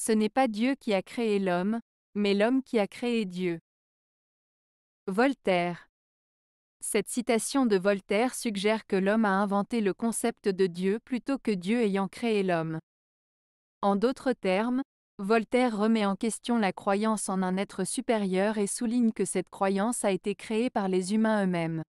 Ce n'est pas Dieu qui a créé l'homme, mais l'homme qui a créé Dieu. Voltaire. Cette citation de Voltaire suggère que l'homme a inventé le concept de Dieu plutôt que Dieu ayant créé l'homme. En d'autres termes, Voltaire remet en question la croyance en un être supérieur et souligne que cette croyance a été créée par les humains eux-mêmes.